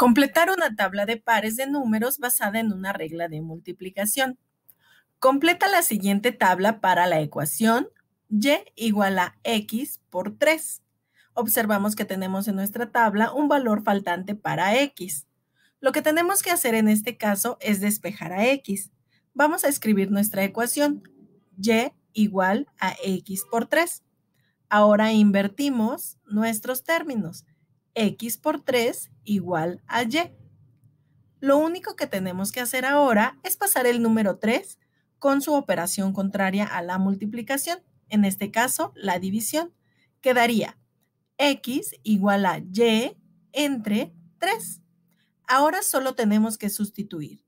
Completar una tabla de pares de números basada en una regla de multiplicación. Completa la siguiente tabla para la ecuación y igual a x por 3. Observamos que tenemos en nuestra tabla un valor faltante para x. Lo que tenemos que hacer en este caso es despejar a x. Vamos a escribir nuestra ecuación y igual a x por 3. Ahora invertimos nuestros términos x por 3 igual a y. Lo único que tenemos que hacer ahora es pasar el número 3 con su operación contraria a la multiplicación, en este caso la división. Quedaría x igual a y entre 3. Ahora solo tenemos que sustituir.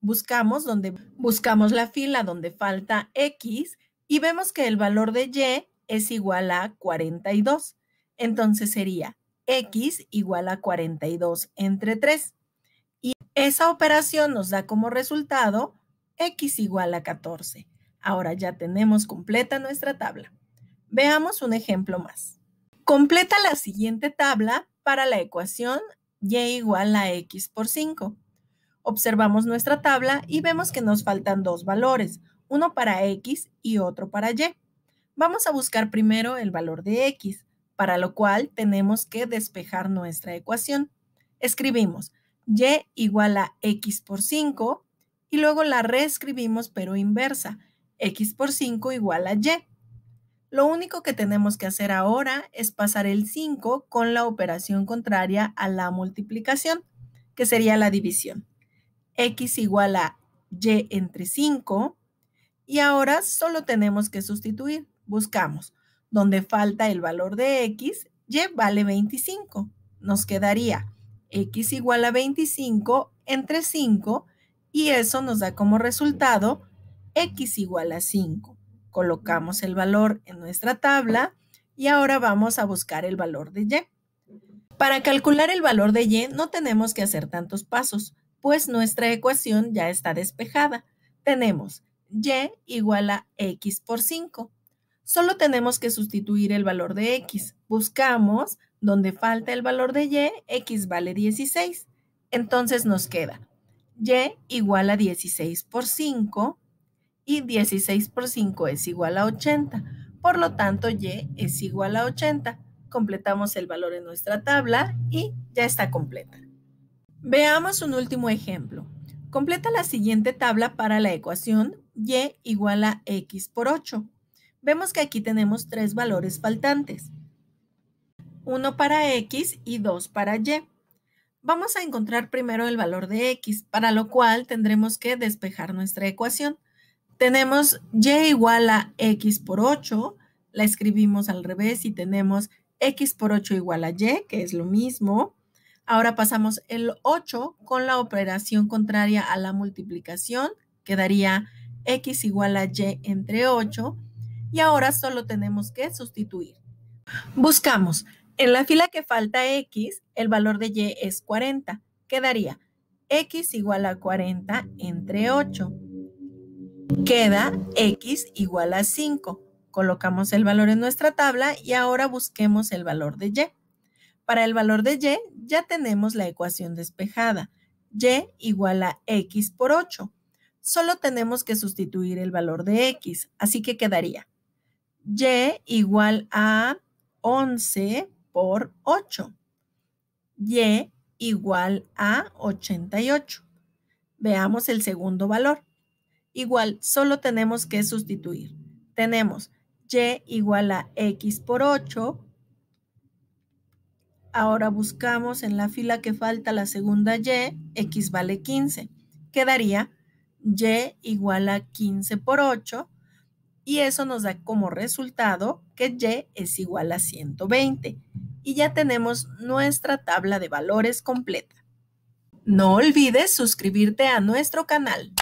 Buscamos, donde, buscamos la fila donde falta x y vemos que el valor de y es igual a 42. Entonces sería x igual a 42 entre 3. Y esa operación nos da como resultado x igual a 14. Ahora ya tenemos completa nuestra tabla. Veamos un ejemplo más. Completa la siguiente tabla para la ecuación y igual a x por 5. Observamos nuestra tabla y vemos que nos faltan dos valores, uno para x y otro para y. Vamos a buscar primero el valor de x para lo cual tenemos que despejar nuestra ecuación. Escribimos y igual a x por 5 y luego la reescribimos pero inversa, x por 5 igual a y. Lo único que tenemos que hacer ahora es pasar el 5 con la operación contraria a la multiplicación, que sería la división. x igual a y entre 5 y ahora solo tenemos que sustituir. Buscamos donde falta el valor de x, y vale 25. Nos quedaría x igual a 25 entre 5 y eso nos da como resultado x igual a 5. Colocamos el valor en nuestra tabla y ahora vamos a buscar el valor de y. Para calcular el valor de y no tenemos que hacer tantos pasos, pues nuestra ecuación ya está despejada. Tenemos y igual a x por 5. Solo tenemos que sustituir el valor de x. Buscamos donde falta el valor de y, x vale 16. Entonces nos queda y igual a 16 por 5 y 16 por 5 es igual a 80. Por lo tanto, y es igual a 80. Completamos el valor en nuestra tabla y ya está completa. Veamos un último ejemplo. Completa la siguiente tabla para la ecuación y igual a x por 8 vemos que aquí tenemos tres valores faltantes. Uno para x y dos para y. Vamos a encontrar primero el valor de x, para lo cual tendremos que despejar nuestra ecuación. Tenemos y igual a x por 8, la escribimos al revés y tenemos x por 8 igual a y, que es lo mismo. Ahora pasamos el 8 con la operación contraria a la multiplicación, quedaría x igual a y entre 8 y ahora solo tenemos que sustituir. Buscamos en la fila que falta X, el valor de Y es 40. Quedaría X igual a 40 entre 8. Queda X igual a 5. Colocamos el valor en nuestra tabla y ahora busquemos el valor de Y. Para el valor de Y ya tenemos la ecuación despejada. Y igual a X por 8. Solo tenemos que sustituir el valor de X, así que quedaría y igual a 11 por 8. Y igual a 88. Veamos el segundo valor. Igual, solo tenemos que sustituir. Tenemos Y igual a X por 8. Ahora buscamos en la fila que falta la segunda Y, X vale 15. Quedaría Y igual a 15 por 8 y eso nos da como resultado que y es igual a 120 y ya tenemos nuestra tabla de valores completa. No olvides suscribirte a nuestro canal.